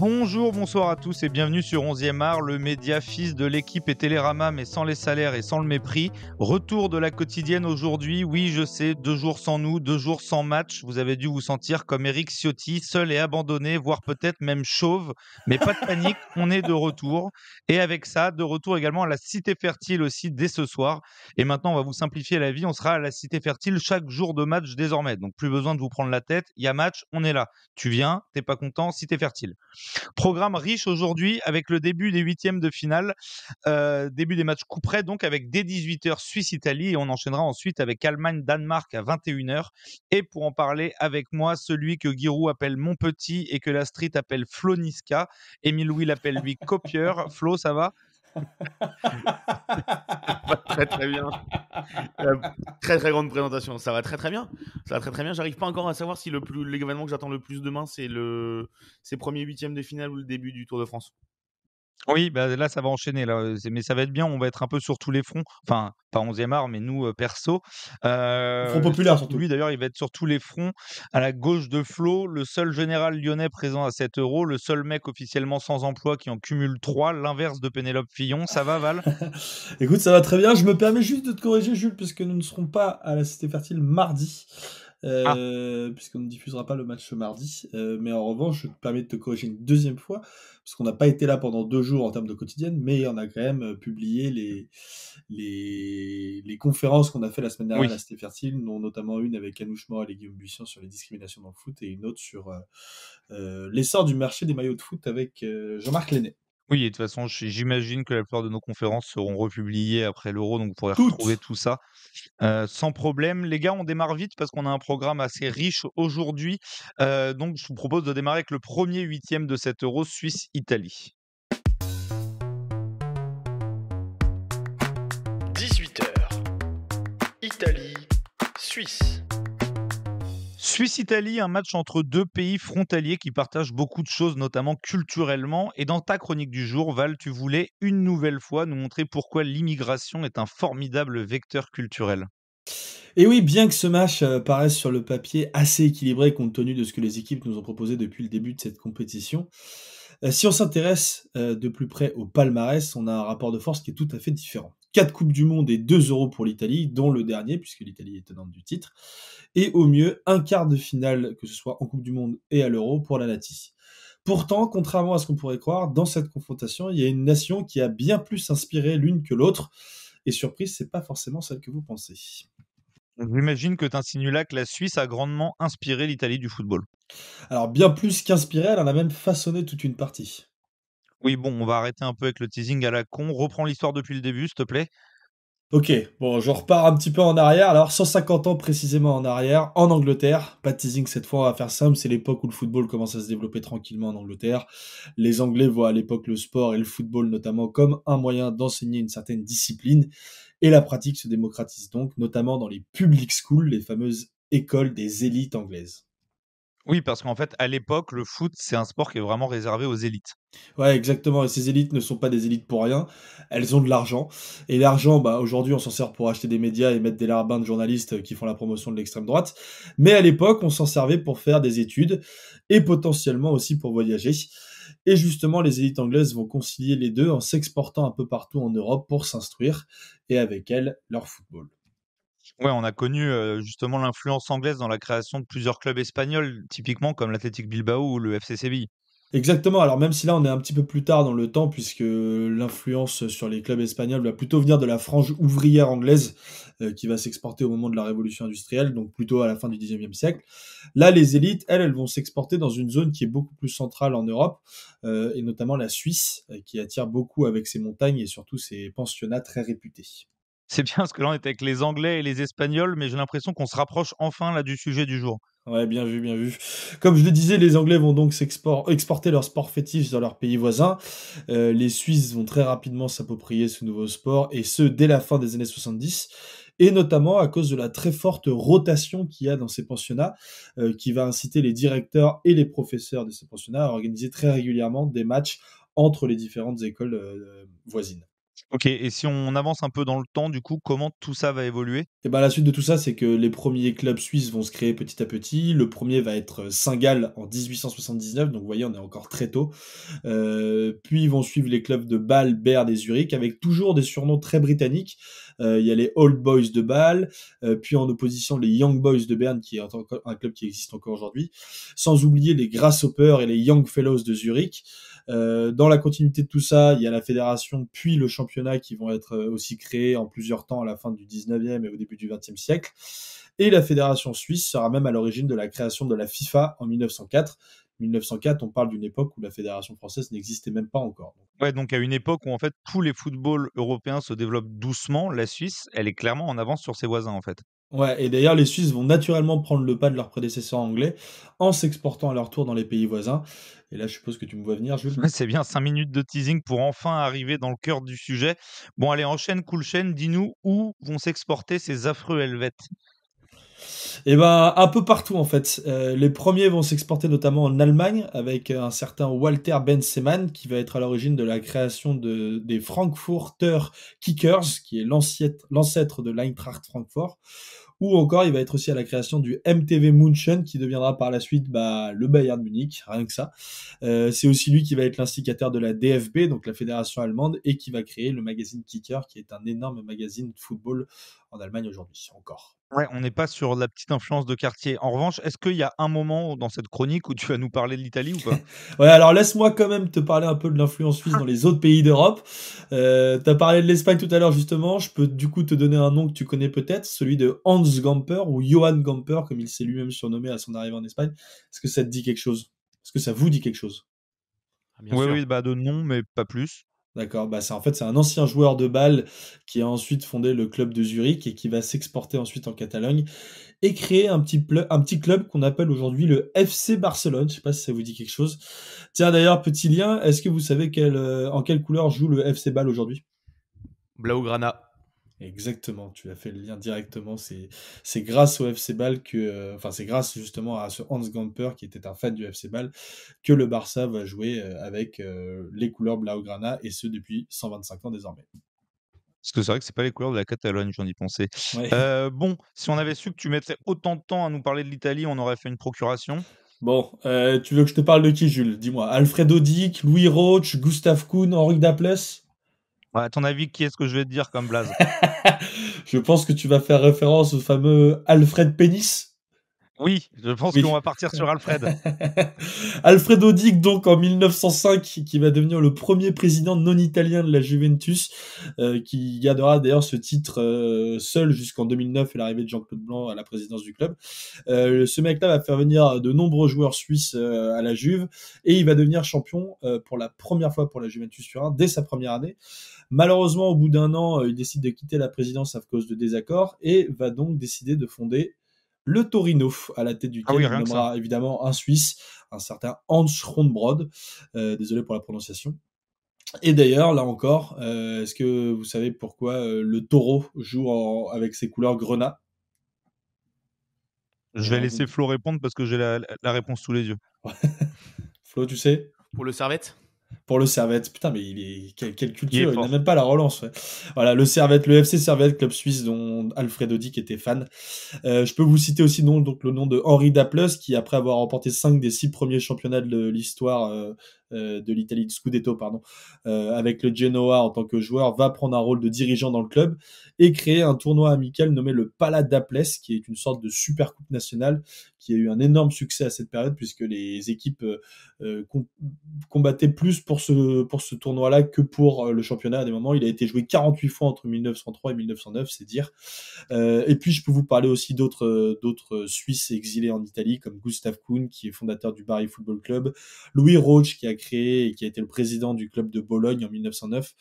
Bonjour, bonsoir à tous et bienvenue sur 11e art, le média fils de l'équipe et Télérama, mais sans les salaires et sans le mépris. Retour de la quotidienne aujourd'hui. Oui, je sais, deux jours sans nous, deux jours sans match. Vous avez dû vous sentir comme Eric Ciotti, seul et abandonné, voire peut-être même chauve. Mais pas de panique, on est de retour. Et avec ça, de retour également à la Cité Fertile aussi dès ce soir. Et maintenant, on va vous simplifier la vie. On sera à la Cité Fertile chaque jour de match désormais. Donc plus besoin de vous prendre la tête. Il y a match, on est là. Tu viens, t'es pas content, Cité Fertile. Programme riche aujourd'hui avec le début des huitièmes de finale, euh, début des matchs coup près, donc avec dès 18h Suisse-Italie et on enchaînera ensuite avec Allemagne-Danemark à 21h. Et pour en parler avec moi, celui que Giroud appelle mon petit et que la street appelle Niska, Emile louis appelle lui copieur. Flo, ça va très très bien. Euh, très très grande présentation. Ça va très très bien. Ça va très très bien. J'arrive pas encore à savoir si le plus l'événement que j'attends le plus demain c'est le c'est premier huitième de finale ou le début du Tour de France. Oui, bah, là, ça va enchaîner. Là. Mais ça va être bien. On va être un peu sur tous les fronts. Enfin, pas 11e art, mais nous, perso. Front populaire surtout. lui, d'ailleurs, il va être sur tous les fronts. À la gauche de Flo, le seul général lyonnais présent à 7 euros, le seul mec officiellement sans emploi qui en cumule 3, l'inverse de Pénélope Fillon. Ça va, Val Écoute, ça va très bien. Je me permets juste de te corriger, Jules, puisque nous ne serons pas à la Cité Fertile mardi. Ah. euh, puisqu'on ne diffusera pas le match mardi. Euh, mais en revanche, je te permets de te corriger une deuxième fois, parce qu'on n'a pas été là pendant deux jours en termes de quotidienne, mais on a quand même euh, publié les, les, conférences qu'on a fait la semaine dernière à Cité Fertile, notamment une avec Anouche à et Guillaume Buisson sur les discriminations dans le foot, et une autre sur euh, l'essor du marché des maillots de foot avec Jean-Marc Lenné. Oui, et de toute façon, j'imagine que la plupart de nos conférences seront republiées après l'euro, donc vous pourrez retrouver tout ça sans problème. Les gars, on démarre vite parce qu'on a un programme assez riche aujourd'hui. donc, je vous propose de démarrer avec le premier huitième de cet euro, Suisse-Italie. 18h. Italie, Suisse. Suisse-Italie, un match entre deux pays frontaliers qui partagent beaucoup de choses, notamment culturellement. Et dans ta chronique du jour, Val, tu voulais une nouvelle fois nous montrer pourquoi l'immigration est un formidable vecteur culturel. Et oui, bien que ce match euh, paraisse sur le papier assez équilibré compte tenu de ce que les équipes nous ont proposé depuis le début de cette compétition, euh, si on s'intéresse euh, de plus près au palmarès, on a un rapport de force qui est tout à fait différent. 4 Coupes du Monde et 2 euros pour l'Italie, dont le dernier, puisque l'Italie est tenante du titre. Et au mieux, un quart de finale, que ce soit en Coupe du Monde et à l'Euro, pour la Lati. Pourtant, contrairement à ce qu'on pourrait croire, dans cette confrontation, il y a une nation qui a bien plus inspiré l'une que l'autre. Et surprise, c'est pas forcément celle que vous pensez. J'imagine que tu insinues là que la Suisse a grandement inspiré l'Italie du football. Alors, bien plus qu'inspiré, elle en a même façonné toute une partie. Oui, bon, on va arrêter un peu avec le teasing à la con. Reprends l'histoire depuis le début, s'il te plaît. Ok, bon, je repars un petit peu en arrière. Alors, 150 ans précisément en arrière, en Angleterre. Pas de teasing cette fois, on va faire simple. C'est l'époque où le football commence à se développer tranquillement en Angleterre. Les Anglais voient à l'époque le sport et le football notamment comme un moyen d'enseigner une certaine discipline. Et la pratique se démocratise donc, notamment dans les public schools, les fameuses écoles des élites anglaises. Oui, parce qu'en fait, à l'époque, le foot, c'est un sport qui est vraiment réservé aux élites. Ouais, exactement. Et ces élites ne sont pas des élites pour rien. Elles ont de l'argent. Et l'argent, bah, aujourd'hui, on s'en sert pour acheter des médias et mettre des larbins de journalistes euh, qui font la promotion de l'extrême droite. Mais à l'époque, on s'en servait pour faire des études et potentiellement aussi pour voyager. Et justement, les élites anglaises vont concilier les deux en s'exportant un peu partout en Europe pour s'instruire et avec elles, leur football. Ouais, on a connu justement l'influence anglaise dans la création de plusieurs clubs espagnols, typiquement comme l'Athletic Bilbao ou le FC Séville. Exactement, alors même si là on est un petit peu plus tard dans le temps, puisque l'influence sur les clubs espagnols va plutôt venir de la frange ouvrière anglaise, qui va s'exporter au moment de la révolution industrielle, donc plutôt à la fin du XIXe siècle. Là, les élites, elles, elles vont s'exporter dans une zone qui est beaucoup plus centrale en Europe, et notamment la Suisse, qui attire beaucoup avec ses montagnes et surtout ses pensionnats très réputés c'est bien parce que là on était avec les Anglais et les Espagnols, mais j'ai l'impression qu'on se rapproche enfin là du sujet du jour. Ouais, bien vu, bien vu. Comme je le disais, les Anglais vont donc exporter leur sport fétiche dans leurs pays voisins. Euh, les Suisses vont très rapidement s'approprier ce nouveau sport, et ce, dès la fin des années 70, et notamment à cause de la très forte rotation qu'il y a dans ces pensionnats, euh, qui va inciter les directeurs et les professeurs de ces pensionnats à organiser très régulièrement des matchs entre les différentes écoles euh, voisines. Ok, et si on avance un peu dans le temps, du coup, comment tout ça va évoluer Et ben, la suite de tout ça, c'est que les premiers clubs suisses vont se créer petit à petit. Le premier va être euh, Saint-Gall en 1879, donc vous voyez, on est encore très tôt. Euh, puis vont suivre les clubs de Bâle, Berne et Zurich, avec toujours des surnoms très britanniques. Euh, il y a les Old Boys de Bâle, euh, puis en opposition les Young Boys de Berne, qui est un club qui existe encore aujourd'hui. Sans oublier les Grasshoppers et les Young Fellows de Zurich. Euh, dans la continuité de tout ça, il y a la fédération puis le championnat qui vont être euh, aussi créés en plusieurs temps à la fin du 19e et au début du 20e siècle. Et la fédération suisse sera même à l'origine de la création de la FIFA en 1904. 1904, on parle d'une époque où la fédération française n'existait même pas encore. Ouais, donc à une époque où en fait tous les footballs européens se développent doucement, la Suisse, elle est clairement en avance sur ses voisins en fait. Ouais, et d'ailleurs, les Suisses vont naturellement prendre le pas de leurs prédécesseurs anglais en s'exportant à leur tour dans les pays voisins. Et là, je suppose que tu me vois venir, Jules. C'est bien, 5 minutes de teasing pour enfin arriver dans le cœur du sujet. Bon, allez, enchaîne, cool chaîne, dis-nous où vont s'exporter ces affreux Helvètes. Et eh ben un peu partout en fait. Euh, les premiers vont s'exporter notamment en Allemagne avec euh, un certain Walter Bensemann qui va être à l'origine de la création de, des Frankfurter Kickers, qui est l'ancêtre de l'Eintracht Francfort ou encore, il va être aussi à la création du MTV Munchen qui deviendra par la suite bah, le Bayern Munich, rien que ça. Euh, c'est aussi lui qui va être l'instigateur de la DFB, donc la fédération allemande, et qui va créer le magazine Kicker, qui est un énorme magazine de football en Allemagne aujourd'hui encore. Ouais, on n'est pas sur la petite influence de quartier. En revanche, est-ce qu'il y a un moment dans cette chronique où tu vas nous parler de l'Italie ou pas Ouais, alors laisse-moi quand même te parler un peu de l'influence suisse dans les autres pays d'Europe. Euh, tu as parlé de l'Espagne tout à l'heure justement. Je peux du coup te donner un nom que tu connais peut-être, celui de Hans Gamper ou Johan Gamper, comme il s'est lui-même surnommé à son arrivée en Espagne. Est-ce que ça te dit quelque chose Est-ce que ça vous dit quelque chose ah, Oui, oui, bah de nom, mais pas plus. D'accord, bah c'est en fait c'est un ancien joueur de balle qui a ensuite fondé le club de Zurich et qui va s'exporter ensuite en Catalogne et créer un petit, un petit club qu'on appelle aujourd'hui le FC Barcelone. Je sais pas si ça vous dit quelque chose. Tiens d'ailleurs petit lien, est-ce que vous savez euh, en quelle couleur joue le FC Ball aujourd'hui Blaugrana. Exactement, tu as fait le lien directement. C'est, c'est grâce au FC Ball que, euh, enfin, c'est grâce justement à ce Hans Gamper qui était un fan du FC Ball que le Barça va jouer euh, avec euh, les couleurs Blaugrana et ce depuis 125 ans désormais. Parce que c'est vrai que c'est pas les couleurs de la Catalogne, j'en ai pensé. bon, si on avait su que tu mettrais autant de temps à nous parler de l'Italie, on aurait fait une procuration. Bon, tu veux que je te parle de qui, Jules Dis-moi. Alfredo Odic, Louis Roach, Gustave Kuhn, Henri Daples à ton avis, qui est-ce que je vais te dire comme blaze Je pense que tu vas faire référence au fameux Alfred Pénis. Oui, je pense qu'on va partir sur Alfred. Alfred Odig, donc en 1905, qui va devenir le premier président non italien de la Juventus, euh, qui gardera d'ailleurs ce titre euh, seul jusqu'en 2009 et l'arrivée de Jean-Claude Blanc à la présidence du club. Euh, ce mec-là va faire venir de nombreux joueurs suisses à la Juve et il va devenir champion pour la première fois pour la Juventus sur un dès sa première année. Malheureusement, au bout d'un an, euh, il décide de quitter la présidence à cause de désaccords et va donc décider de fonder le Torino, à la tête du ah il nommera évidemment un Suisse, un certain Hans Rondbrod, euh, désolé pour la prononciation. Et d'ailleurs, là encore, euh, est-ce que vous savez pourquoi le taureau joue avec ses couleurs grenat Je vais laisser Flo répondre parce que j'ai la, la réponse sous les yeux. Flo, tu sais Pour le servette pour le Servette. Putain, mais il est quelle, culture, il, n'a même pas la relance. Voilà, le Servette, le FC Servette, club suisse dont Alfred qui était fan. Euh, je peux vous citer aussi donc, le nom de Henri Daplus, qui après avoir remporté 5 des 6 premiers championnats de l'histoire euh, euh, de l'Italie, du Scudetto, pardon, euh, avec le Genoa en tant que joueur, va prendre un rôle de dirigeant dans le club et créer un tournoi amical nommé le Pala d'Aples, qui est une sorte de super coupe nationale qui a eu un énorme succès à cette période puisque les équipes euh, combattaient plus pour ce, pour ce tournoi-là que pour le championnat à des moments. Il a été joué 48 fois entre 1903 et 1909, c'est dire. et puis je peux vous parler aussi d'autres d'autres Suisses exilés en Italie comme Gustav Kuhn qui est fondateur du Bari Football Club, Louis Roach qui a créé et qui a été le président du club de Bologne en 1909,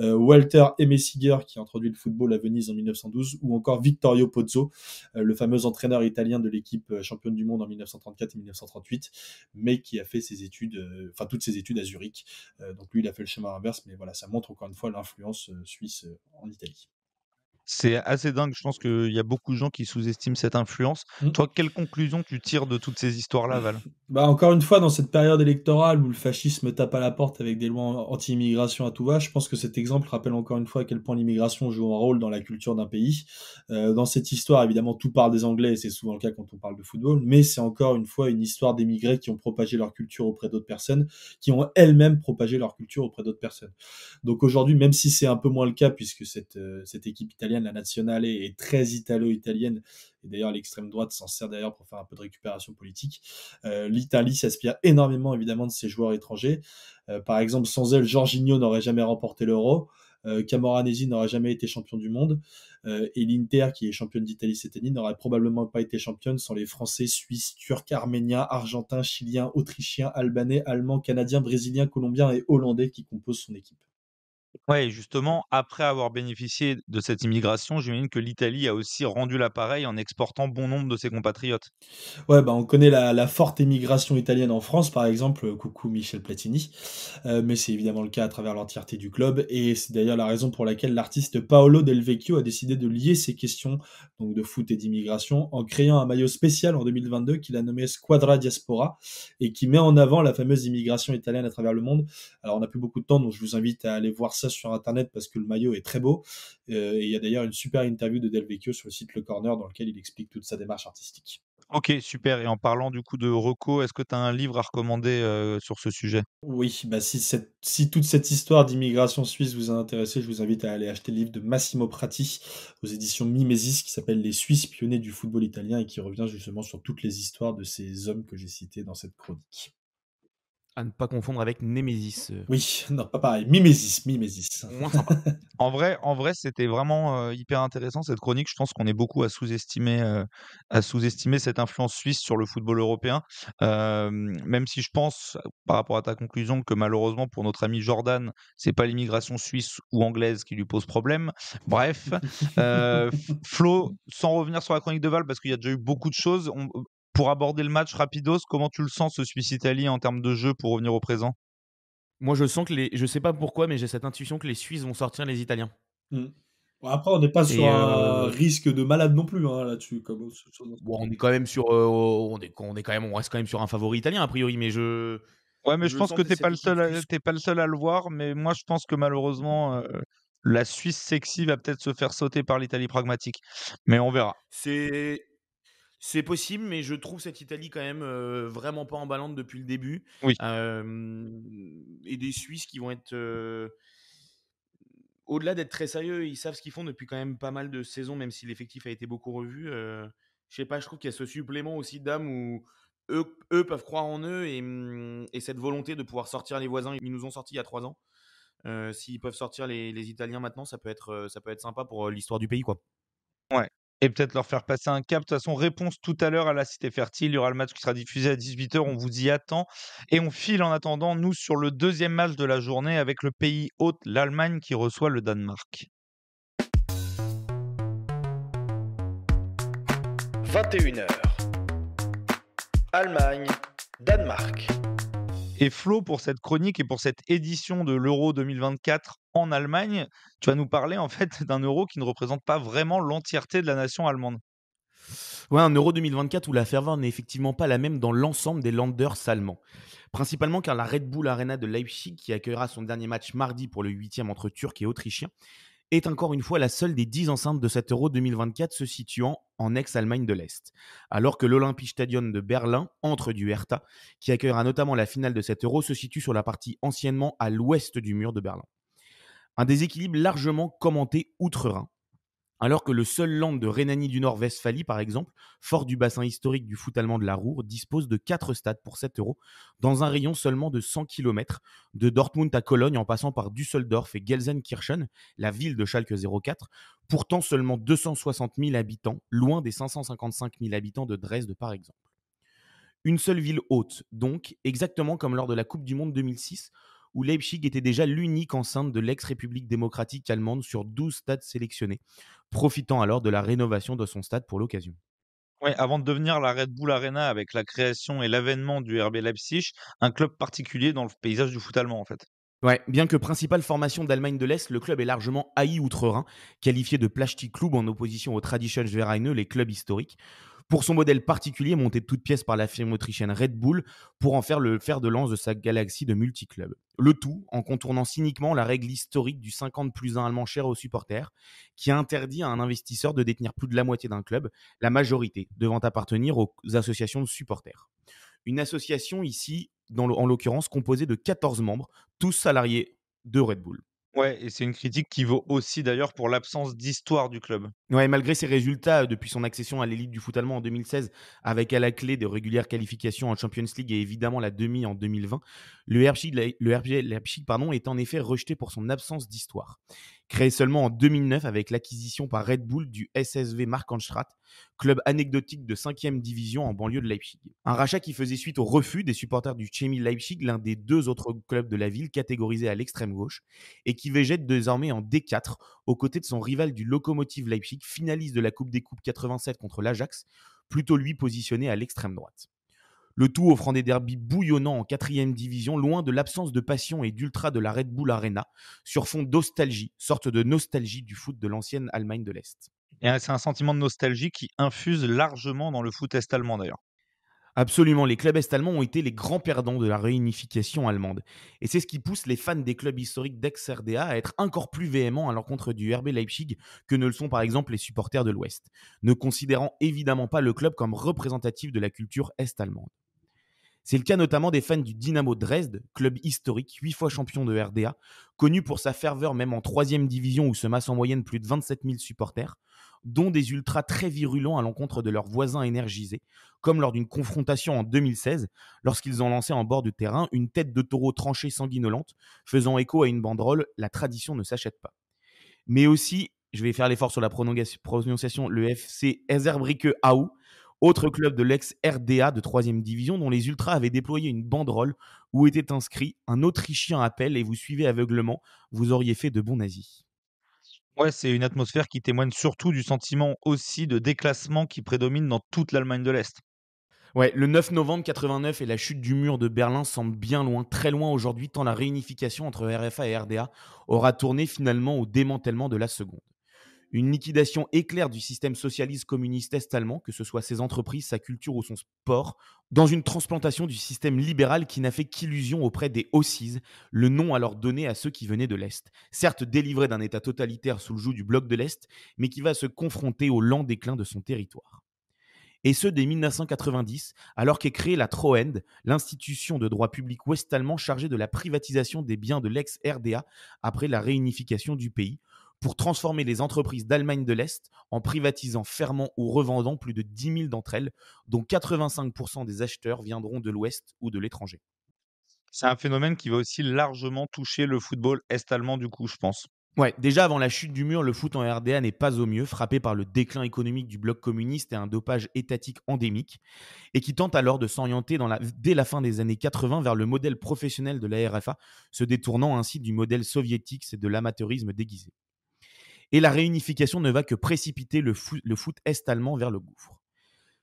euh, Walter Emessiger qui a introduit le football à Venise en 1912, ou encore Vittorio Pozzo, euh, le fameux entraîneur italien de l'équipe euh, championne du monde en 1934 et 1938, mais qui a fait ses études, enfin toutes ses études à Zurich. donc lui, il a fait le chemin inverse, mais voilà, ça montre encore une fois l'influence suisse en Italie. C'est assez dingue. Je pense qu'il y a beaucoup de gens qui sous-estiment cette influence. Mmh. Toi, quelle conclusion tu tires de toutes ces histoires-là, Val bah, Encore une fois, dans cette période électorale où le fascisme tape à la porte avec des lois anti-immigration à tout va, je pense que cet exemple rappelle encore une fois à quel point l'immigration joue un rôle dans la culture d'un pays. Euh, dans cette histoire, évidemment, tout parle des Anglais, et c'est souvent le cas quand on parle de football, mais c'est encore une fois une histoire d'émigrés qui ont propagé leur culture auprès d'autres personnes, qui ont elles-mêmes propagé leur culture auprès d'autres personnes. Donc aujourd'hui, même si c'est un peu moins le cas, puisque cette, euh, cette équipe italienne la nationale est, très italo-italienne. Et d'ailleurs, l'extrême droite s'en sert d'ailleurs pour faire un peu de récupération politique. Euh, L'Italie s'aspire énormément, évidemment, de ses joueurs étrangers. Euh, par exemple, sans elle, Jorginho n'aurait jamais remporté l'Euro. Euh, Camoranesi n'aurait jamais été champion du monde. et l'Inter, qui est championne d'Italie cette année, n'aurait probablement pas été championne sans les Français, Suisses, Turcs, Arméniens, Argentins, Chiliens, Autrichiens, Albanais, Allemands, Canadiens, Brésiliens, Colombiens et Hollandais qui composent son équipe. Oui, justement, après avoir bénéficié de cette immigration, j'imagine que l'Italie a aussi rendu l'appareil en exportant bon nombre de ses compatriotes. Ouais, bah on connaît la, forte émigration italienne en France, par exemple, euh, coucou Michel Platini, euh, mais c'est évidemment le cas à travers l'entièreté du club, et c'est d'ailleurs la raison pour laquelle l'artiste Paolo Del Vecchio a décidé de lier ces questions donc de foot et d'immigration en créant un maillot spécial en 2022 qu'il a nommé Squadra Diaspora, et qui met en avant la fameuse immigration italienne à travers le monde. Alors on n'a plus beaucoup de temps, donc je vous invite à aller voir ça sur Internet parce que le maillot est très beau. Euh, et il y a d'ailleurs une super interview de Del sur le site Le Corner dans lequel il explique toute sa démarche artistique. Ok, super. Et en parlant du coup de Rocco, est-ce que tu as un livre à recommander euh, sur ce sujet Oui, bah si, si toute cette histoire d'immigration suisse vous a intéressé, je vous invite à aller acheter le livre de Massimo Prati aux éditions Mimesis qui s'appelle Les Suisses pionniers du football italien et qui revient justement sur toutes les histoires de ces hommes que j'ai cités dans cette chronique à ne pas confondre avec Nemesis. Euh. Oui, non, pas pareil. Mimesis, Mimesis. en vrai, en vrai c'était vraiment euh, hyper intéressant cette chronique. Je pense qu'on est beaucoup à sous-estimer, euh, à sous-estimer cette influence suisse sur le football européen. même si je pense, par rapport à ta conclusion, que malheureusement pour notre ami Jordan, c'est pas l'immigration suisse ou anglaise qui lui pose problème. Bref, Flo, sans revenir sur la chronique de Val, parce qu'il y a déjà eu beaucoup de choses, pour aborder le match rapidos, comment tu le sens ce Suisse-Italie en termes de jeu pour revenir au présent Moi, je sens que les. Je sais pas pourquoi, mais j'ai cette intuition que les Suisses vont sortir les Italiens. Mmh. après, on n'est pas sur un euh, risque de malade non plus hein, là-dessus. Bon, on est quand même sur. Euh, on, est, on est quand même. On reste quand même sur un favori italien a priori, mais je. Ouais, mais je, pense que t'es pas le seul, pas le seul à le voir. Mais moi, je pense que malheureusement, euh, la Suisse sexy va peut-être se faire sauter par l'Italie pragmatique. Mais on verra. C'est c'est possible, mais je trouve cette Italie quand même euh, vraiment pas emballante depuis le début. Oui. et des Suisses qui vont être. Au-delà d'être très sérieux, ils savent ce qu'ils font depuis quand même pas mal de saisons, même si l'effectif a été beaucoup revu. je sais pas, je trouve qu'il y a ce supplément aussi d'âme où eux, peuvent croire en eux mmh, et, cette volonté de pouvoir sortir les voisins. Ils nous ont sortis il y a trois ans. S'ils peuvent sortir les, les Italiens maintenant, ça peut être, ça peut être sympa pour l'histoire du pays. quoi. Ouais, et peut-être leur faire passer un cap. De toute façon, réponse tout à l'heure à la Cité Fertile. Il y aura le match qui sera diffusé à 18h. On vous y attend. Et on file en attendant, nous, sur le deuxième match de la journée avec le pays hôte, l'Allemagne, qui reçoit le Danemark. 21h. Allemagne, Danemark. Et Flo, pour cette chronique et pour cette édition de l'Euro 2024 en Allemagne, tu vas nous parler en fait d'un Euro qui ne représente pas vraiment l'entièreté de la nation allemande. Ouais, un Euro 2024 où la ferveur n'est effectivement pas la même dans l'ensemble des Landers allemands. Principalement car la Red Bull Arena de Leipzig, qui accueillera son dernier match mardi pour le huitième entre Turcs et Autrichiens, est encore une fois la seule des 10 enceintes de cet Euro 2024 se situant en ex-Allemagne de l'Est, alors que Stadion de Berlin, entre du Hertha, qui accueillera notamment la finale de cet Euro, se situe sur la partie anciennement à l'ouest du mur de Berlin. Un déséquilibre largement commenté outre-Rhin, alors que le seul land de Rhénanie du Nord-Westphalie, par exemple, fort du bassin historique du foot allemand de la Ruhr, dispose de 4 stades pour 7 euros, dans un rayon seulement de 100 km, de Dortmund à Cologne en passant par Düsseldorf et Gelsenkirchen, la ville de Schalke 04, pourtant seulement 260 000 habitants, loin des 555 000 habitants de Dresde, par exemple. Une seule ville haute, donc, exactement comme lors de la Coupe du Monde 2006, où Leipzig était déjà l'unique enceinte de l'ex-République démocratique allemande sur 12 stades sélectionnés, profitant alors de la rénovation de son stade pour l'occasion. avant de devenir la Red Bull Arena avec la création et l'avènement du RB Leipzig, un club particulier dans le paysage du foot allemand en fait. bien que principale formation d'Allemagne de l'Est, le club est largement haï outre-Rhin, qualifié de Plastic Club en opposition aux Traditionsvereine, les clubs historiques pour son modèle particulier monté de toutes pièces par la firme autrichienne Red Bull pour en faire le fer de lance de sa galaxie de multiclubs. Le tout en contournant cyniquement la règle historique du 50 plus 1 allemand cher aux supporters qui interdit à un investisseur de détenir plus de la moitié d'un club, la majorité devant appartenir aux associations de supporters. Une association ici, en l'occurrence, composée de 14 membres, tous salariés de Red Bull. Ouais, et c'est une critique qui vaut aussi d'ailleurs pour l'absence d'histoire du club. Ouais, malgré ses résultats euh, depuis son accession à l'élite du foot allemand en 2016, avec à la clé des régulières qualifications en Champions League et évidemment la demi en 2020, le RPG, le pardon, est en effet rejeté pour son absence d'histoire créé seulement en 2009 avec l'acquisition par Red Bull du SSV markanstrat club anecdotique de 5e division en banlieue de Leipzig. Un rachat qui faisait suite au refus des supporters du Chemie Leipzig, l'un des deux autres clubs de la ville catégorisés à l'extrême gauche, et qui végète désormais en D4 aux côtés de son rival du Lokomotiv Leipzig, finaliste de la Coupe des Coupes 87 contre l'Ajax, plutôt lui positionné à l'extrême droite le tout offrant des derbys bouillonnants en quatrième division, loin de l'absence de passion et d'ultra de la Red Bull Arena, sur fond d'ostalgie, sorte de nostalgie du foot de l'ancienne Allemagne de l'Est. Et hein, c'est un sentiment de nostalgie qui infuse largement dans le foot est-allemand d'ailleurs. Absolument, les clubs est-allemands ont été les grands perdants de la réunification allemande. Et c'est ce qui pousse les fans des clubs historiques d'ex-RDA à être encore plus véhéments à l'encontre du RB Leipzig que ne le sont par exemple les supporters de l'Ouest, ne considérant évidemment pas le club comme représentatif de la culture est-allemande. C'est le cas notamment des fans du Dynamo Dresde, club historique, huit fois champion de RDA, connu pour sa ferveur même en 3 division où se massent en moyenne plus de 27 000 supporters, dont des ultras très virulents à l'encontre de leurs voisins énergisés, comme lors d'une confrontation en 2016, lorsqu'ils ont lancé en bord de terrain une tête de taureau tranchée sanguinolente, faisant écho à une banderole La tradition ne s'achète pas. Mais aussi, je vais faire l'effort sur la prononciation, le FC ezerbrick Aou, autre club de l'ex-RDA de 3 division dont les Ultras avaient déployé une banderole où était inscrit un Autrichien appel et vous suivez aveuglement, vous auriez fait de bons nazis. Ouais, c'est une atmosphère qui témoigne surtout du sentiment aussi de déclassement qui prédomine dans toute l'Allemagne de l'Est. Ouais, le 9 novembre 89 et la chute du mur de Berlin semblent bien loin, très loin aujourd'hui, tant la réunification entre RFA et RDA aura tourné finalement au démantèlement de la seconde une liquidation éclair du système socialiste communiste est-allemand, que ce soit ses entreprises, sa culture ou son sport, dans une transplantation du système libéral qui n'a fait qu'illusion auprès des Ossis, le nom alors donné à ceux qui venaient de l'Est, certes délivré d'un État totalitaire sous le joug du bloc de l'Est, mais qui va se confronter au lent déclin de son territoire et ce dès 1990, alors qu'est créée la Troend, l'institution de droit public ouest-allemand chargée de la privatisation des biens de l'ex-RDA après la réunification du pays, pour transformer les entreprises d'Allemagne de l'Est en privatisant, fermant ou revendant plus de 10 000 d'entre elles, dont 85% des acheteurs viendront de l'Ouest ou de l'étranger. C'est un phénomène qui va aussi largement toucher le football est-allemand du coup, je pense. Ouais, déjà avant la chute du mur, le foot en RDA n'est pas au mieux, frappé par le déclin économique du bloc communiste et un dopage étatique endémique, et qui tente alors de s'orienter dès la fin des années 80 vers le modèle professionnel de la RFA, se détournant ainsi du modèle soviétique, c'est de l'amateurisme déguisé et la réunification ne va que précipiter le, foot est-allemand vers le gouffre.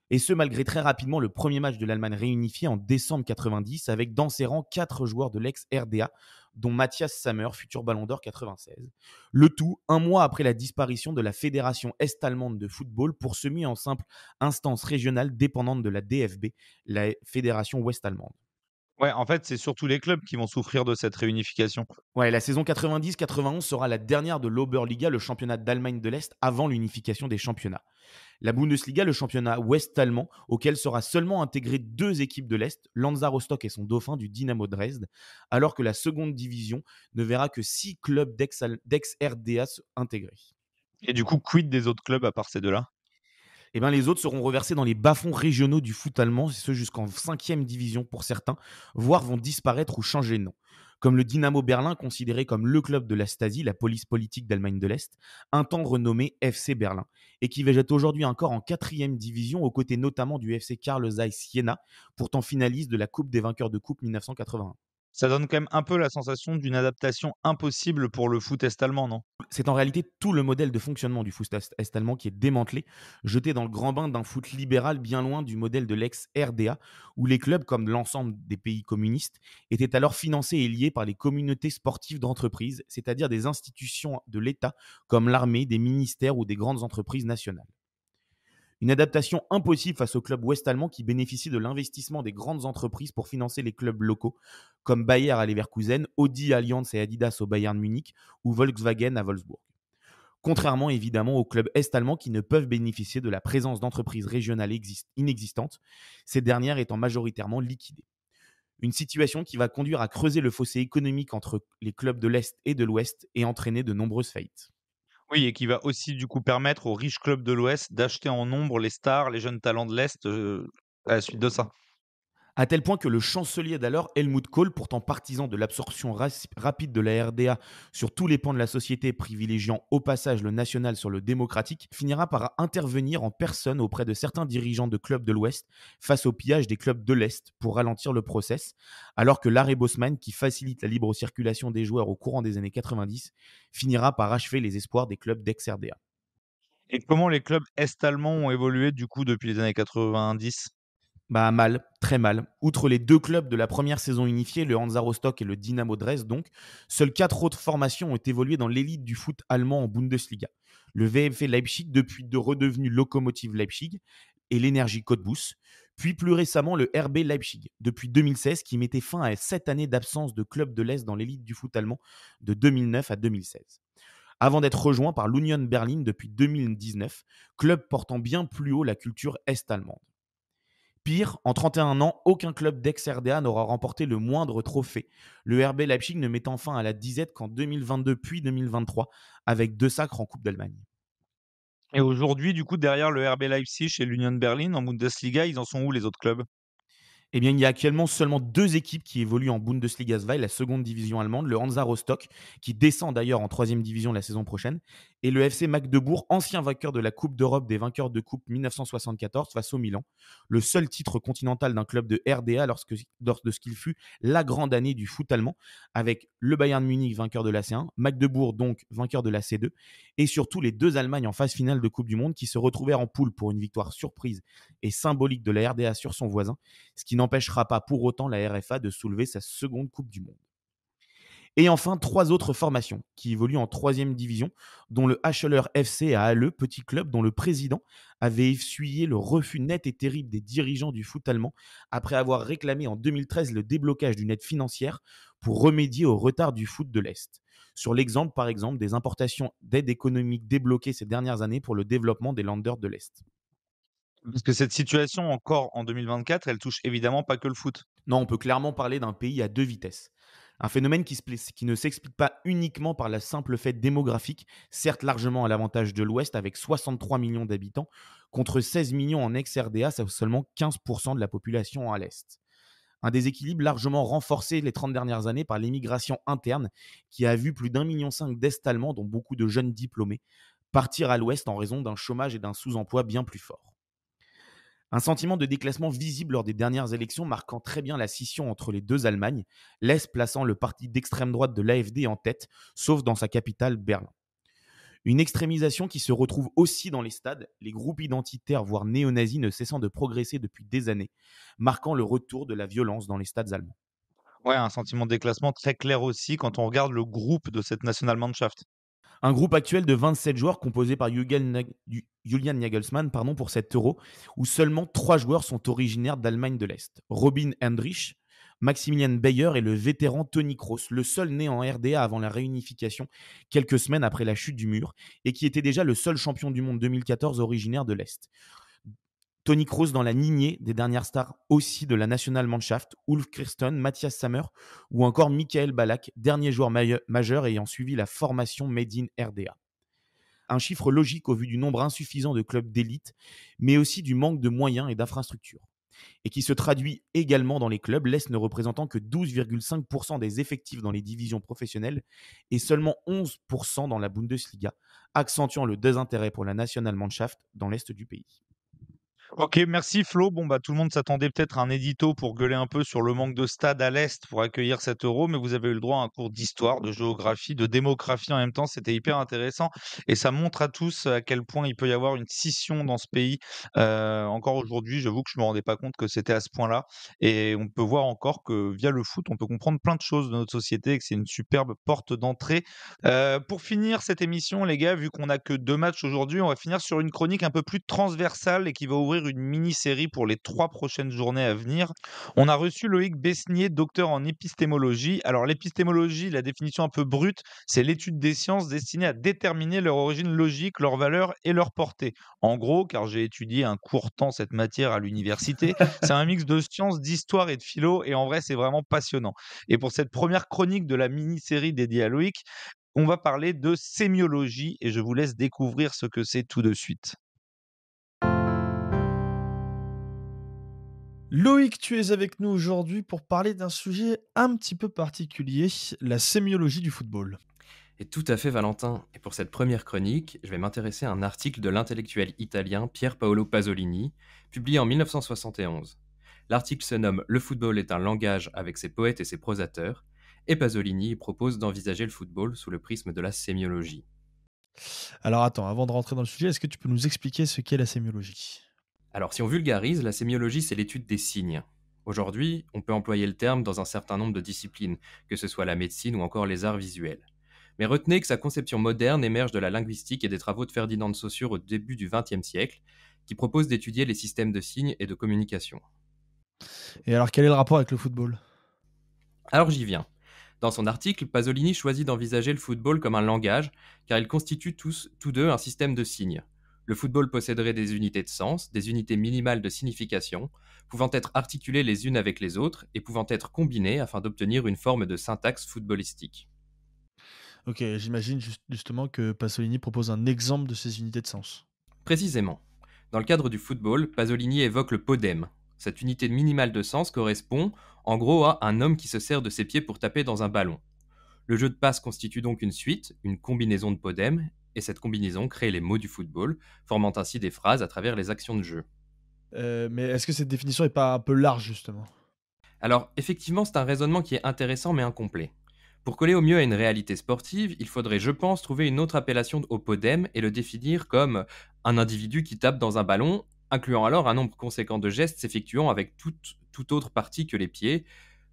Et ce, malgré très rapidement le premier match de l'Allemagne réunifiée en décembre 90, avec dans ses rangs quatre joueurs de l'ex-RDA, dont Matthias Sammer, futur Ballon d'Or 96. Le tout un mois après la disparition de la Fédération Est-Allemande de football pour se mettre en simple instance régionale dépendante de la DFB, la Fédération Ouest-Allemande en fait, c'est surtout les clubs qui vont souffrir de cette réunification. Ouais, la saison 90-91 sera la dernière de l'Oberliga, le championnat d'Allemagne de l'Est, avant l'unification des championnats. La Bundesliga, le championnat ouest allemand, auquel sera seulement intégré deux équipes de l'Est, Lanza Rostock et son dauphin du Dynamo Dresde, alors que la seconde division ne verra que six clubs d'ex-RDA intégrés. Et du coup, quid des autres clubs à part ces deux-là eh ben, les autres seront reversés dans les bas-fonds régionaux du foot allemand, c'est ce jusqu'en 5e division pour certains, voire vont disparaître ou changer de nom. Comme le Dynamo Berlin, considéré comme le club de la Stasi, la police politique d'Allemagne de l'Est, un temps renommé FC Berlin, et qui végète aujourd'hui encore en 4e division, aux côtés notamment du FC Carl Zeiss Siena, pourtant finaliste de la Coupe des vainqueurs de Coupe 1981 ça donne quand même un peu la sensation d'une adaptation impossible pour le foot est-allemand, non C'est en réalité tout le modèle de fonctionnement du foot est-allemand qui est démantelé, jeté dans le grand bain d'un foot libéral bien loin du modèle de l'ex-RDA, où les clubs, comme l'ensemble des pays communistes, étaient alors financés et liés par les communautés sportives d'entreprise, c'est-à-dire des institutions de l'État, comme l'armée, des ministères ou des grandes entreprises nationales. Une adaptation impossible face aux clubs ouest-allemands qui bénéficient de l'investissement des grandes entreprises pour financer les clubs locaux, comme Bayer à Leverkusen, Audi à Allianz et Adidas au Bayern Munich ou Volkswagen à Wolfsburg. Contrairement évidemment aux clubs est-allemands qui ne peuvent bénéficier de la présence d'entreprises régionales inexistantes, ces dernières étant majoritairement liquidées. Une situation qui va conduire à creuser le fossé économique entre les clubs de l'Est et de l'Ouest et entraîner de nombreuses faillites. Oui, et qui va aussi du coup permettre aux riches clubs de l'Ouest d'acheter en nombre les stars, les jeunes talents de l'Est à la suite de ça à tel point que le chancelier d'alors, Helmut Kohl, pourtant partisan de l'absorption rapide de la RDA sur tous les pans de la société, privilégiant au passage le national sur le démocratique, finira par intervenir en personne auprès de certains dirigeants de clubs de l'Ouest face au pillage des clubs de l'Est pour ralentir le process, alors que l'arrêt Bosman, qui facilite la libre circulation des joueurs au courant des années 90, finira par achever les espoirs des clubs d'ex-RDA. Et comment les clubs est-allemands ont évolué du coup depuis les années 90 bah, mal, très mal. Outre les deux clubs de la première saison unifiée, le Hansa Rostock et le Dynamo Dresde, donc, seules quatre autres formations ont évolué dans l'élite du foot allemand en Bundesliga. Le VfB Leipzig, depuis de redevenu Lokomotiv Leipzig, et l'énergie Cottbus, puis plus récemment le RB Leipzig, depuis 2016, qui mettait fin à sept années d'absence de clubs de l'Est dans l'élite du foot allemand de 2009 à 2016 avant d'être rejoint par l'Union Berlin depuis 2019, club portant bien plus haut la culture est-allemande. Pire, en 31 ans, aucun club d'ex-RDA n'aura remporté le moindre trophée, le RB Leipzig ne met fin à la disette qu'en 2022 puis 2023, avec deux sacres en Coupe d'Allemagne. Et aujourd'hui, du coup, derrière le RB Leipzig et l'Union Berlin en Bundesliga, ils en sont où les autres clubs eh bien, il y a actuellement seulement deux équipes qui évoluent en Bundesliga 2, la seconde division allemande, le Hansa Rostock, qui descend d'ailleurs en troisième division la saison prochaine, et le FC Magdebourg, ancien vainqueur de la Coupe d'Europe des vainqueurs de Coupe 1974 face au Milan, le seul titre continental d'un club de RDA lorsque, lors de ce qu'il fut la grande année du foot allemand, avec le Bayern Munich vainqueur de la C1, Magdebourg donc vainqueur de la C2, et surtout les deux Allemagnes en phase finale de Coupe du Monde qui se retrouvèrent en poule pour une victoire surprise et symbolique de la RDA sur son voisin, ce qui n'empêchera pas pour autant la RFA de soulever sa seconde Coupe du Monde. Et enfin, trois autres formations qui évoluent en troisième division, dont le Hacheleur FC à Halle, petit club dont le président avait essuyé le refus net et terrible des dirigeants du foot allemand après avoir réclamé en 2013 le déblocage d'une aide financière pour remédier au retard du foot de l'Est. Sur l'exemple, par exemple, des importations d'aide économique débloquées ces dernières années pour le développement des landers de l'Est. Parce que cette situation, encore en 2024, elle touche évidemment pas que le foot. Non, on peut clairement parler d'un pays à deux vitesses. Un phénomène qui, ne s'explique pas uniquement par la simple fête démographique, certes largement à l'avantage de l'Ouest avec 63 millions d'habitants, contre 16 millions en ex-RDA, c'est seulement 15% de la population à l'Est. Un déséquilibre largement renforcé les 30 dernières années par l'immigration interne, qui a vu plus d'un million cinq d'Est-Allemands, dont beaucoup de jeunes diplômés, partir à l'Ouest en raison d'un chômage et d'un sous-emploi bien plus fort. Un sentiment de déclassement visible lors des dernières élections marquant très bien la scission entre les deux Allemagnes, l'Est plaçant le parti d'extrême droite de l'AFD en tête, sauf dans sa capitale Berlin. Une extrémisation qui se retrouve aussi dans les stades, les groupes identitaires voire néo-nazis ne cessant de progresser depuis des années, marquant le retour de la violence dans les stades allemands. Ouais, un sentiment de déclassement très clair aussi quand on regarde le groupe de cette Nationalmannschaft. Un groupe actuel de 27 joueurs composé par Julian Nagelsmann pardon, pour cet Euro où seulement 3 joueurs sont originaires d'Allemagne de l'Est. Robin Hendrich, Maximilian Bayer et le vétéran Tony Kroos, le seul né en RDA avant la réunification quelques semaines après la chute du mur, et qui était déjà le seul champion du monde 2014 originaire de l'Est. Tony Kroos dans la lignée des dernières stars aussi de la National Mannschaft, Ulf Kirsten, Matthias Sammer ou encore Michael Balak, dernier joueur majeur ayant suivi la formation Made in RDA. Un chiffre logique au vu du nombre insuffisant de clubs d'élite, mais aussi du manque de moyens et d'infrastructures, et qui se traduit également dans les clubs, l'Est ne représentant que 12,5% des effectifs dans les divisions professionnelles et seulement 11% dans la Bundesliga, accentuant le désintérêt pour la National dans l'Est du pays. Ok, merci Flo. Bon, bah, tout le monde s'attendait peut-être à un édito pour gueuler un peu sur le manque de stade à l'Est pour accueillir cet euro, mais vous avez eu le droit à un cours d'histoire, de géographie, de démographie en même temps. C'était hyper intéressant et ça montre à tous euh, à quel point il peut y avoir une scission dans ce pays. Euh, encore aujourd'hui, j'avoue que je ne me rendais pas compte que c'était à ce point-là. Et on peut voir encore que via le foot, on peut comprendre plein de choses de notre société et que c'est une superbe porte d'entrée. Euh, pour finir cette émission, les gars, vu qu'on n'a que deux matchs aujourd'hui, on va finir sur une chronique un peu plus transversale et qui va ouvrir une mini-série pour les trois prochaines journées à venir. On a reçu Loïc Besnier, docteur en épistémologie. Alors l'épistémologie, la définition un peu brute, c'est l'étude des sciences destinée à déterminer leur origine logique, leur valeur et leur portée. En gros, car j'ai étudié un court temps cette matière à l'université, c'est un mix de sciences, d'histoire et de philo, et en vrai c'est vraiment passionnant. Et pour cette première chronique de la mini-série dédiée à Loïc, on va parler de sémiologie et je vous laisse découvrir ce que c'est tout de suite. Loïc, tu es avec nous aujourd'hui pour parler d'un sujet un petit peu particulier, la sémiologie du football. Et tout à fait Valentin. Et pour cette première chronique, je vais m'intéresser à un article de l'intellectuel italien Pier Paolo Pasolini, publié en 1971. L'article se nomme Le football est un langage avec ses poètes et ses prosateurs, et Pasolini propose d'envisager le football sous le prisme de la sémiologie. Alors attends, avant de rentrer dans le sujet, est-ce que tu peux nous expliquer ce qu'est la sémiologie alors si on vulgarise, la sémiologie, c'est l'étude des signes. Aujourd'hui, on peut employer le terme dans un certain nombre de disciplines, que ce soit la médecine ou encore les arts visuels. Mais retenez que sa conception moderne émerge de la linguistique et des travaux de Ferdinand de Saussure au début du XXe siècle, qui propose d'étudier les systèmes de signes et de communication. Et alors quel est le rapport avec le football Alors j'y viens. Dans son article, Pasolini choisit d'envisager le football comme un langage, car ils constituent tous, tous deux un système de signes le football posséderait des unités de sens, des unités minimales de signification, pouvant être articulées les unes avec les autres et pouvant être combinées afin d'obtenir une forme de syntaxe footballistique. Ok, j'imagine justement que Pasolini propose un exemple de ces unités de sens. Précisément. Dans le cadre du football, Pasolini évoque le podème. Cette unité minimale de sens correspond, en gros, à un homme qui se sert de ses pieds pour taper dans un ballon. Le jeu de passe constitue donc une suite, une combinaison de podèmes, et cette combinaison crée les mots du football, formant ainsi des phrases à travers les actions de jeu. Euh, mais est-ce que cette définition n'est pas un peu large justement Alors effectivement, c'est un raisonnement qui est intéressant mais incomplet. Pour coller au mieux à une réalité sportive, il faudrait, je pense, trouver une autre appellation au podème et le définir comme un individu qui tape dans un ballon, incluant alors un nombre conséquent de gestes s'effectuant avec toute autre partie que les pieds,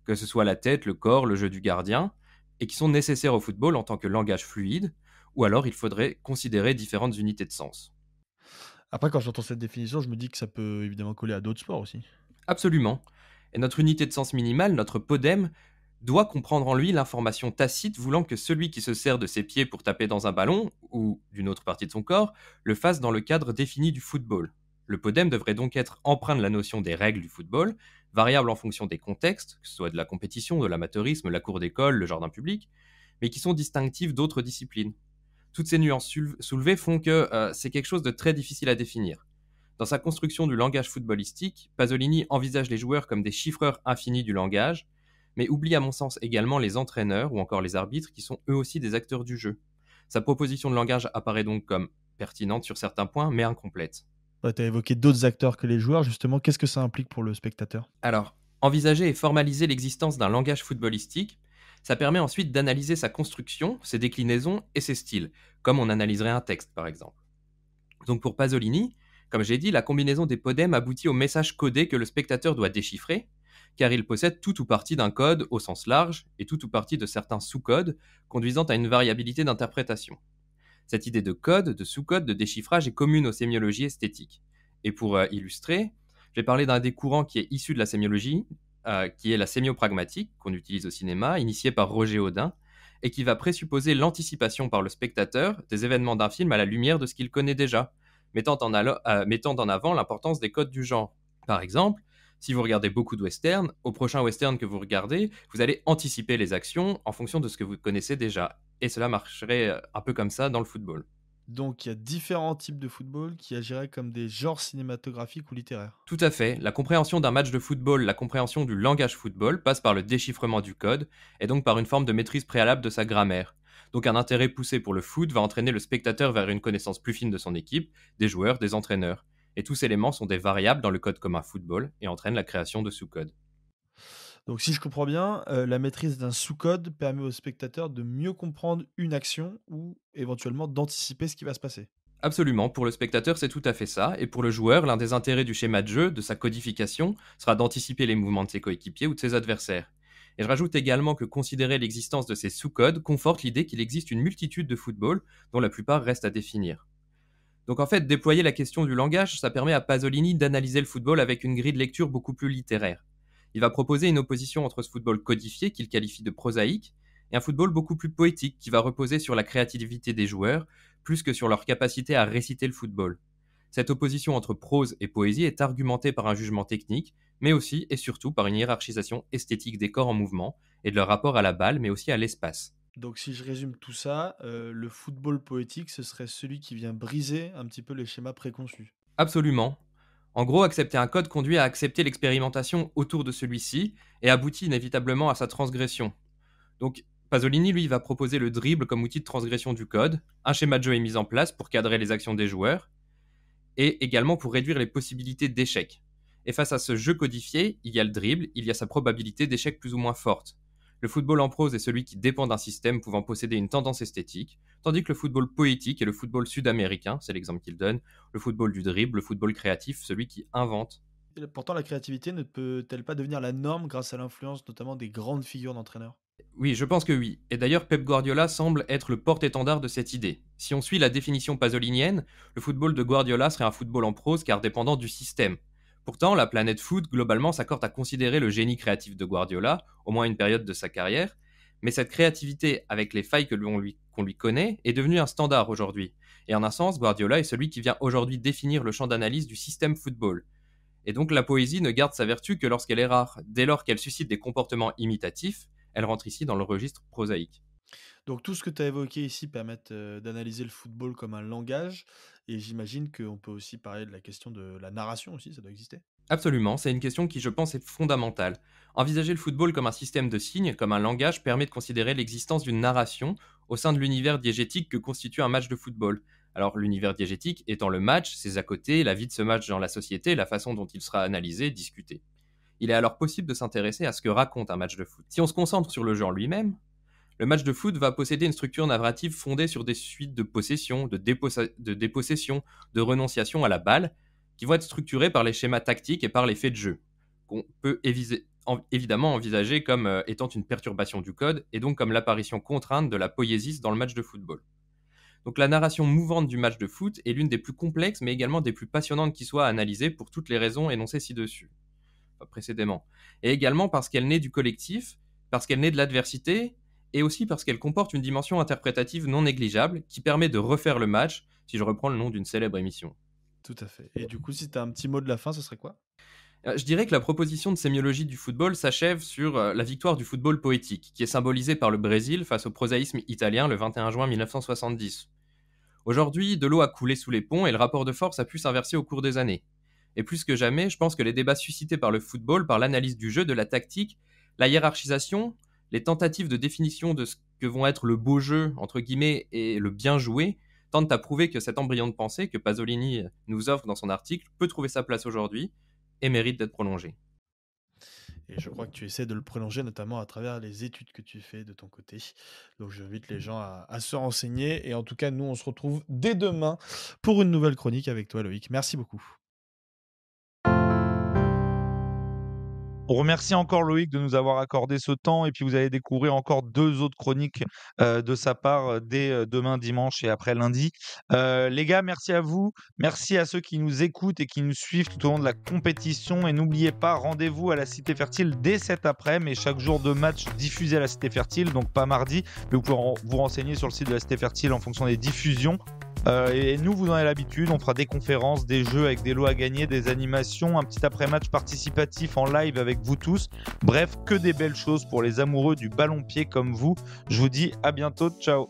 que ce soit la tête, le corps, le jeu du gardien, et qui sont nécessaires au football en tant que langage fluide, ou alors il faudrait considérer différentes unités de sens. Après, quand j'entends cette définition, je me dis que ça peut évidemment coller à d'autres sports aussi. Absolument. Et notre unité de sens minimale, notre podème, doit comprendre en lui l'information tacite voulant que celui qui se sert de ses pieds pour taper dans un ballon ou d'une autre partie de son corps le fasse dans le cadre défini du football. Le podème devrait donc être empreint de la notion des règles du football, variables en fonction des contextes, que ce soit de la compétition, de l'amateurisme, la cour d'école, le jardin public, mais qui sont distinctives d'autres disciplines toutes ces nuances soulevées font que euh, c'est quelque chose de très difficile à définir. Dans sa construction du langage footballistique, Pasolini envisage les joueurs comme des chiffreurs infinis du langage, mais oublie à mon sens également les entraîneurs ou encore les arbitres qui sont eux aussi des acteurs du jeu. Sa proposition de langage apparaît donc comme pertinente sur certains points, mais incomplète. tu as évoqué d'autres acteurs que les joueurs, justement, qu'est-ce que ça implique pour le spectateur Alors, envisager et formaliser l'existence d'un langage footballistique, ça permet ensuite d'analyser sa construction, ses déclinaisons et ses styles, comme on analyserait un texte par exemple. Donc pour Pasolini, comme j'ai dit, la combinaison des podèmes aboutit au message codé que le spectateur doit déchiffrer, car il possède tout ou partie d'un code au sens large et tout ou partie de certains sous-codes, conduisant à une variabilité d'interprétation. Cette idée de code, de sous-code, de déchiffrage est commune aux sémiologies esthétiques. Et pour euh, illustrer, je vais parler d'un des courants qui est issu de la sémiologie, euh, qui est la sémiopragmatique, qu'on utilise au cinéma, initiée par Roger Audin, et qui va présupposer l'anticipation par le spectateur des événements d'un film à la lumière de ce qu'il connaît déjà, euh, mettant en, avant l'importance des codes du genre. Par exemple, si vous regardez beaucoup de westerns, au prochain western que vous regardez, vous allez anticiper les actions en fonction de ce que vous connaissez déjà. Et cela marcherait euh, un peu comme ça dans le football. Donc il y a différents types de football qui agiraient comme des genres cinématographiques ou littéraires. Tout à fait. La compréhension d'un match de football, la compréhension du langage football passe par le déchiffrement du code et donc par une forme de maîtrise préalable de sa grammaire. Donc un intérêt poussé pour le foot va entraîner le spectateur vers une connaissance plus fine de son équipe, des joueurs, des entraîneurs. Et tous ces éléments sont des variables dans le code commun football et entraînent la création de sous-codes. Donc si je comprends bien, euh, la maîtrise d'un sous-code permet au spectateur de mieux comprendre une action ou éventuellement d'anticiper ce qui va se passer. Absolument, pour le spectateur c'est tout à fait ça, et pour le joueur l'un des intérêts du schéma de jeu, de sa codification, sera d'anticiper les mouvements de ses coéquipiers ou de ses adversaires. Et je rajoute également que considérer l'existence de ces sous-codes conforte l'idée qu'il existe une multitude de footballs dont la plupart restent à définir. Donc en fait, déployer la question du langage, ça permet à Pasolini d'analyser le football avec une grille de lecture beaucoup plus littéraire. Il va proposer une opposition entre ce football codifié qu'il qualifie de prosaïque et un football beaucoup plus poétique qui va reposer sur la créativité des joueurs plus que sur leur capacité à réciter le football. Cette opposition entre prose et poésie est argumentée par un jugement technique, mais aussi et surtout par une hiérarchisation esthétique des corps en mouvement et de leur rapport à la balle, mais aussi à l'espace. Donc si je résume tout ça, euh, le football poétique, ce serait celui qui vient briser un petit peu les schémas préconçus. Absolument, en gros, accepter un code conduit à accepter l'expérimentation autour de celui-ci et aboutit inévitablement à sa transgression. Donc, Pasolini, lui, va proposer le dribble comme outil de transgression du code. Un schéma de jeu est mis en place pour cadrer les actions des joueurs et également pour réduire les possibilités d'échec. Et face à ce jeu codifié, il y a le dribble, il y a sa probabilité d'échec plus ou moins forte. Le football en prose est celui qui dépend d'un système pouvant posséder une tendance esthétique, tandis que le football poétique est le football sud-américain, c'est l'exemple qu'il donne, le football du dribble, le football créatif, celui qui invente. pourtant, la créativité ne peut-elle pas devenir la norme grâce à l'influence notamment des grandes figures d'entraîneurs oui, je pense que oui. Et d'ailleurs, Pep Guardiola semble être le porte-étendard de cette idée. Si on suit la définition pasolinienne, le football de Guardiola serait un football en prose car dépendant du système. Pourtant, la planète foot, globalement, s'accorde à considérer le génie créatif de Guardiola, au moins une période de sa carrière, mais cette créativité, avec les failles lui, qu'on lui connaît, est devenue un standard aujourd'hui. Et en un sens, Guardiola est celui qui vient aujourd'hui définir le champ d'analyse du système football. Et donc la poésie ne garde sa vertu que lorsqu'elle est rare. Dès lors qu'elle suscite des comportements imitatifs, elle rentre ici dans le registre prosaïque. Donc tout ce que tu as évoqué ici permet d'analyser le football comme un langage et j'imagine qu'on peut aussi parler de la question de la narration aussi, ça doit exister? Absolument, c'est une question qui, je pense, est fondamentale. Envisager le football comme un système de signes, comme un langage, permet de considérer l'existence d'une narration au sein de l'univers diégétique que constitue un match de football. Alors l'univers diégétique étant le match, ses à côté, la vie de ce match dans la société, la façon dont il sera analysé, discuté. Il est alors possible de s'intéresser à ce que raconte un match de foot. Si on se concentre sur le jeu lui-même, le match de foot va posséder une structure narrative fondée sur des suites de possession, de, de dépossession, de renonciation à la balle, qui vont être structurées par les schémas tactiques et par l'effet de jeu, qu'on peut évidemment envisager comme euh, étant une perturbation du code et donc comme l'apparition contrainte de la poésie dans le match de football. Donc la narration mouvante du match de foot est l'une des plus complexes mais également des plus passionnantes qui soit à analyser pour toutes les raisons énoncées ci-dessus précédemment. Et également parce qu'elle naît du collectif, parce qu'elle naît de l'adversité, et aussi parce qu'elle comporte une dimension interprétative non négligeable qui permet de refaire le match, si je reprends le nom d'une célèbre émission. Tout à fait. Et du coup, si tu as un petit mot de la fin, ce serait quoi euh, je dirais que la proposition de sémiologie du football s'achève sur euh, la victoire du football poétique, qui est symbolisée par le Brésil face au prosaïsme italien le 21 juin 1970. Aujourd'hui, de l'eau a coulé sous les ponts et le rapport de force a pu s'inverser au cours des années. Et plus que jamais, je pense que les débats suscités par le football, par l'analyse du jeu, de la tactique, la hiérarchisation, les tentatives de définition de ce que vont être le beau jeu, entre guillemets, et le bien joué, tentent à prouver que cet embryon de pensée que Pasolini euh, nous offre dans son article peut trouver sa place aujourd'hui et mérite d'être prolongé. Et je crois que tu essaies de le prolonger notamment à travers les études que tu fais de ton côté. Donc j'invite les gens à, à se renseigner. Et en tout cas, nous, on se retrouve dès demain pour une nouvelle chronique avec toi, Loïc. Merci beaucoup. On remercie encore Loïc de nous avoir accordé ce temps et puis vous allez découvrir encore deux autres chroniques euh, de sa part euh, dès euh, demain dimanche et après lundi. les gars, merci à vous. Merci à ceux qui nous écoutent et qui nous suivent tout au long de la compétition. Et n'oubliez pas, rendez-vous à la Cité Fertile dès cet après-midi. Mais chaque jour de match diffusé à la Cité Fertile, donc pas mardi. Mais vous pouvez vous renseigner sur le site de la Cité Fertile en fonction des diffusions. Euh, et nous, vous en avez l'habitude, on fera des conférences, des jeux avec des lots à gagner, des animations, un petit après-match participatif en live avec vous tous. Bref, que des belles choses pour les amoureux du ballon-pied comme vous. Je vous dis à bientôt, ciao